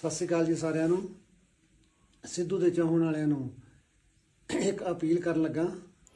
ਸਤਿ ਸ੍ਰੀ ਅਕਾਲ ਜੀ ਸਾਰਿਆਂ ਨੂੰ ਸਿੱਧੂ ਦੇ ਚਾਹਣ ਵਾਲਿਆਂ ਨੂੰ ਇੱਕ ਅਪੀਲ ਕਰਨ ਲੱਗਾ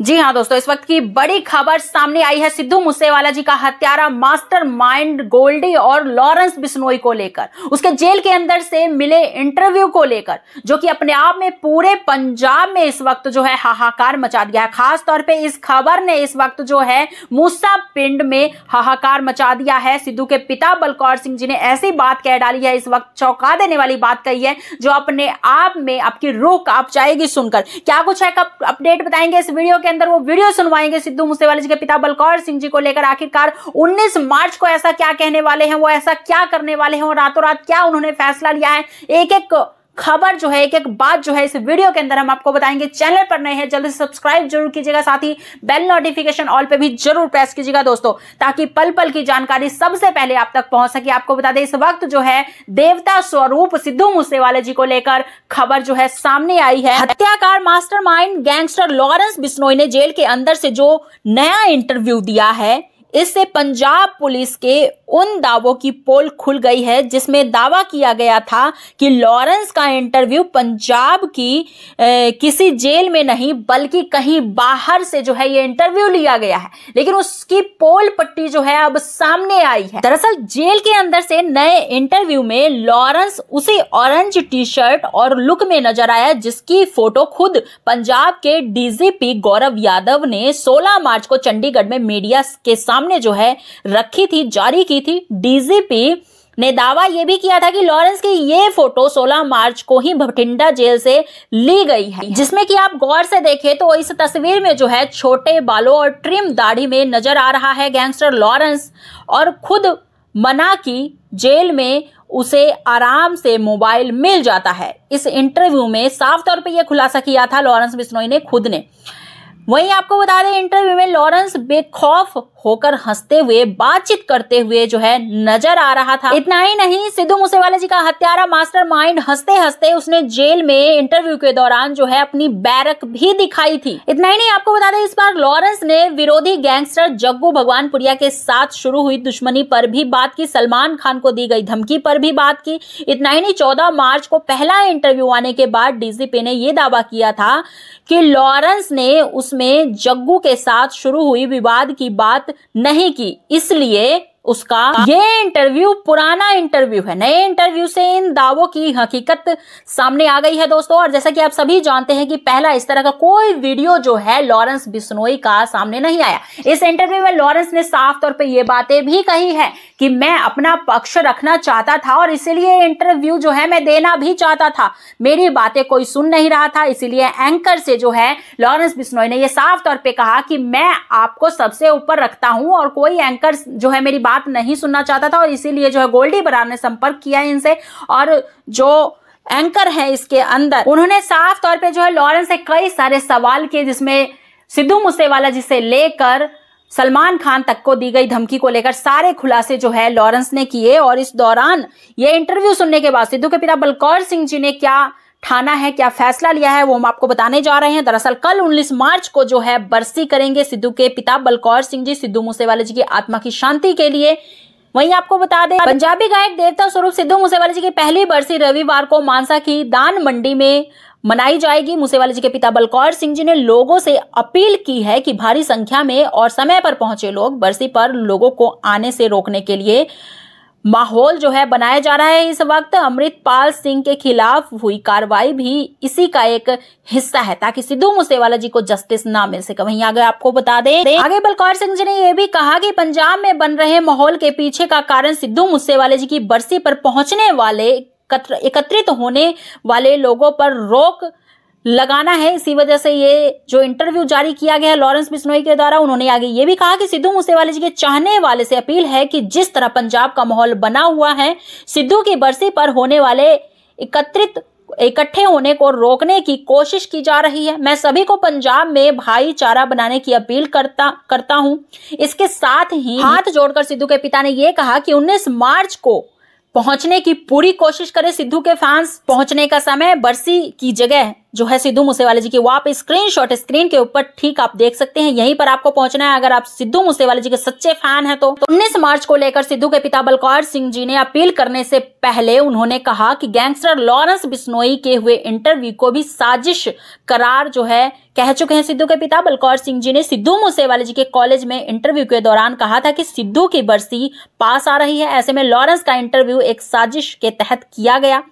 जी हाँ दोस्तों इस वक्त की बड़ी खबर सामने आई है सिद्धू मूसेवाला जी का हत्यारा मास्टर माइंड गोल्डी और लॉरेंस बिश्नोई को लेकर उसके जेल के अंदर से मिले इंटरव्यू को लेकर जो कि अपने आप में पूरे पंजाब में इस वक्त जो है हाहाकार मचा दिया है खासतौर पे इस खबर ने इस वक्त जो है मूसा पिंड में हाहाकार मचा दिया है सिद्धू के पिता बलकौर सिंह जी ने ऐसी बात कह डाली है इस वक्त चौंका देने वाली बात कही है जो अपने आप में आपकी रुख आप जाएगी सुनकर क्या कुछ है कब अपडेट बताएंगे इस वीडियो के अंदर वो वीडियो सुनवाएंगे सिद्धू मूसेवाले जी के पिता बलकौर सिंह जी को लेकर आखिरकार उन्नीस मार्च को ऐसा क्या कहने वाले हैं वो ऐसा क्या करने वाले हैं और रातों रात क्या उन्होंने फैसला लिया है एक एक खबर जो है एक एक बात जो है इस वीडियो के अंदर हम आपको बताएंगे चैनल पर नए हैं जल्दी सब्सक्राइब जरूर कीजिएगा साथ ही बेल नोटिफिकेशन ऑल पे भी जरूर प्रेस कीजिएगा दोस्तों ताकि पल पल की जानकारी सबसे पहले आप तक पहुंच सके आपको बता दें इस वक्त जो है देवता स्वरूप सिद्धू मूसेवाले जी को लेकर खबर जो है सामने आई है हत्याकार मास्टर गैंगस्टर लॉरेंस बिस्नोई ने जेल के अंदर से जो नया इंटरव्यू दिया है इससे पंजाब पुलिस के उन दावों की पोल खुल गई है जिसमें दावा किया गया था कि लॉरेंस का इंटरव्यू पंजाब की ए, किसी जेल में नहीं बल्कि कहीं बाहर से जो है ये इंटरव्यू लिया गया है लेकिन उसकी पोल पट्टी जो है अब सामने आई है दरअसल जेल के अंदर से नए इंटरव्यू में लॉरेंस उसी ऑरेंज टी शर्ट और लुक में नजर आया जिसकी फोटो खुद पंजाब के डीजीपी गौरव यादव ने सोलह मार्च को चंडीगढ़ में मीडिया के सामने सामने जो है रखी थी जारी की थी डीजीपी ने दावा यह भी किया था कि लॉरेंस की ये फोटो 16 मार्च को ही भटिंडा जेल से ली गई है जिसमें कि आप गौर से देखें तो इस तस्वीर में जो है छोटे बालों और ट्रिम दाढ़ी में नजर आ रहा है गैंगस्टर लॉरेंस और खुद मना की जेल में उसे आराम से मोबाइल मिल जाता है इस इंटरव्यू में साफ तौर पे यह खुलासा किया था लॉरेंस बिस्नोई ने खुद ने वहीं आपको बता दें इंटरव्यू में लॉरेंस बेखौफ होकर हंसते हुए बातचीत करते हुए जो है नजर आ रहा था इतना ही नहीं सिद्धू मूसेवाला जी का हत्यारा मास्टर माइंड हंसते हंसते उसने जेल में इंटरव्यू के दौरान जो है अपनी बैरक भी दिखाई थी इतना ही नहीं आपको बता दें इस बार लॉरेंस ने विरोधी गैंगस्टर जग्गू भगवान पुरिया के साथ शुरू हुई दुश्मनी पर भी बात की सलमान खान को दी गई धमकी पर भी बात की इतना ही नहीं चौदह मार्च को पहला इंटरव्यू आने के बाद डीजीपी ने यह दावा किया था कि लॉरेंस ने उसमें में जग्गू के साथ शुरू हुई विवाद की बात नहीं की इसलिए उसका हाँ। ये इंटरव्यू पुराना इंटरव्यू है नए इंटरव्यू से इन दावों की हकीकत सामने आ गई है दोस्तों और जैसा कि आप सभी जानते हैं कि पहला इस तरह का कोई वीडियो जो है लॉरेंस बिश्नोई का सामने नहीं आया इस इंटरव्यू में लॉरेंस ने साफ तौर पर ये बातें भी कही है कि मैं अपना पक्ष रखना चाहता था और इसीलिए इंटरव्यू जो है मैं देना भी चाहता था मेरी बातें कोई सुन नहीं रहा था इसीलिए एंकर से जो है लॉरेंस बिस्नोई ने यह साफ तौर पर कहा कि मैं आपको सबसे ऊपर रखता हूं और कोई एंकर जो है मेरी बात नहीं सुनना चाहता था और इसीलिए जो है गोल्डी बरार ने संपर्क किया इनसे और जो एंकर है इसके अंदर उन्होंने साफ तौर पर जो है लॉरेंस से कई सारे सवाल किए जिसमें सिद्धू मूसेवाला जी से लेकर सलमान खान तक को दी गई धमकी को लेकर सारे खुलासे जो है लॉरेंस ने किए और इस दौरान ये इंटरव्यू सुनने के बाद सिद्धू के पिता बलकौर सिंह जी ने क्या ठाना है क्या फैसला लिया है वो हम आपको बताने जा रहे हैं दरअसल कल 19 मार्च को जो है बरसी करेंगे सिद्धू के पिता बलकौर सिंह जी सिद्धू मूसेवाले जी की आत्मा की शांति के लिए वहीं आपको बता दें पंजाबी गायक देवता स्वरूप सिद्धू मूसेवाले जी की पहली बरसी रविवार को मानसा की दान मंडी में मनाई जाएगी मूसेवाले जी के पिता बलकौर सिंह जी ने लोगों से अपील की है कि भारी संख्या में और समय पर पहुंचे लोग बरसी पर लोगों को आने से रोकने के लिए माहौल जो है बनाया जा रहा है इस वक्त अमृतपाल सिंह के खिलाफ हुई कार्रवाई भी इसी का एक हिस्सा है ताकि सिद्धू मूसेवाला जी को जस्टिस ना मिल सके वहीं आगे आपको बता दें आगे बलकौर सिंह जी ने यह भी कहा कि पंजाब में बन रहे माहौल के पीछे का कारण सिद्धू मूसेवाला जी की बरसी पर पहुंचने वाले एकत्रित होने वाले लोगों पर रोक लगाना है इसी वजह से ये जो इंटरव्यू जारी किया गया है लॉरेंस बिश्नोई के द्वारा उन्होंने आगे ये भी कहा कि सिद्धू मूसेवाले जी के चाहने वाले से अपील है कि जिस तरह पंजाब का माहौल बना हुआ है सिद्धू की बरसी पर होने वाले एकत्रित इकट्ठे होने को रोकने की कोशिश की जा रही है मैं सभी को पंजाब में भाईचारा बनाने की अपील करता करता हूं इसके साथ ही हाथ जोड़कर सिद्धू के पिता ने यह कहा कि 19 मार्च को पहुंचने की पूरी कोशिश करें सिद्धू के फैंस पहुंचने का समय बरसी की जगह जो है सिद्धू मूसेवाले जी की वो आप शॉट स्क्रीन के ऊपर ठीक आप देख सकते हैं यहीं पर आपको पहुंचना है अगर आप सिद्धू मूसेवाला जी के सच्चे फैन हैं तो, तो उन्नीस तो मार्च को लेकर सिद्धू के पिता बलकौर सिंह जी ने अपील करने से पहले उन्होंने कहा कि गैंगस्टर लॉरेंस बिस्नोई के हुए इंटरव्यू को भी साजिश करार जो है कह चुके हैं सिद्धू के पिता बलकौर सिंह जी ने सिद्धू मूसेवाला जी के कॉलेज में इंटरव्यू के दौरान कहा था कि सिद्धू की बरसी पास आ रही है ऐसे में लॉरेंस का इंटरव्यू एक साजिश के तहत किया गया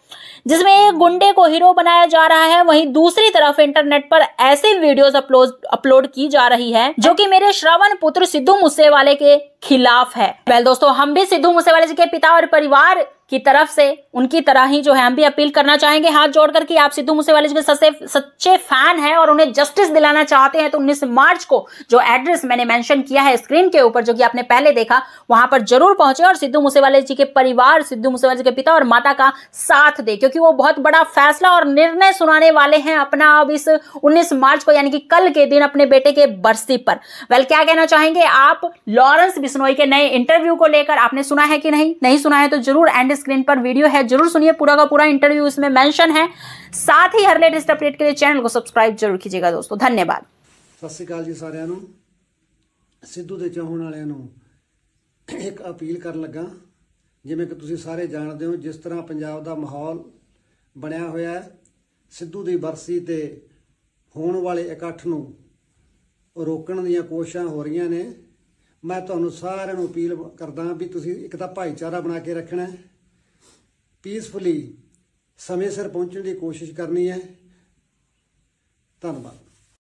जिसमें एक गुंडे को हीरो बनाया जा रहा है वहीं वहीं दूसरी तरफ इंटरनेट पर ऐसे वीडियोस अपलोड अपलोड की जा रही है जो कि मेरे श्रवण पुत्र सिद्धू मूसेवाले के खिलाफ है वेल दोस्तों हम भी सिद्धू मूसेवाले जी के पिता और परिवार की तरफ से उनकी तरह ही जो है हम भी अपील करना चाहेंगे हाथ जोड़कर कि आप सिद्धू मूसेवाले के सबसे सच्चे फैन हैं और उन्हें जस्टिस दिलाना चाहते हैं तो उन्नीस मार्च को जो एड्रेस मैंने मेंशन किया है स्क्रीन के ऊपर जो कि आपने पहले देखा वहां पर जरूर पहुंचे और सिद्धू मूसेवाले जी के परिवार सिद्धू मूसेवाले जी के पिता और माता का साथ दे क्योंकि वो बहुत बड़ा फैसला और निर्णय सुनाने वाले हैं अपना अब इस उन्नीस मार्च को यानी कि कल के दिन अपने बेटे के बरसी पर वेल क्या कहना चाहेंगे आप लॉरेंस बिश्नोई के नए इंटरव्यू को लेकर आपने सुना है कि नहीं नहीं सुना है तो जरूर एंड स्क्रीन पर वीडियो है जरूर सुनिए पूरा का पूरा इंटरव्यू उसमें मेंशन है साथ ही हर लेटेस्ट अपडेट के लिए चैनल को सब्सक्राइब जरूर कीजिएगा दोस्तों धन्यवाद सत्या जी सारू चाहन वालू एक अपील कर लगा जिमें सारे जानते हो जिस तरह पंजाब का माहौल बनया हो सिद्धू की बरसी तो होने वाले इकट्ठ न रोकण दशिशा हो रही ने मैं थोनों तो सारे अपील करदा भी तुम एक भाईचारा बना के रखना है ਪੀਸਫੁਲੀ ਸਮੇਂ ਸਿਰ ਪਹੁੰਚਣ ਦੀ ਕੋਸ਼ਿਸ਼ ਕਰਨੀ ਹੈ ਧੰਨਵਾਦ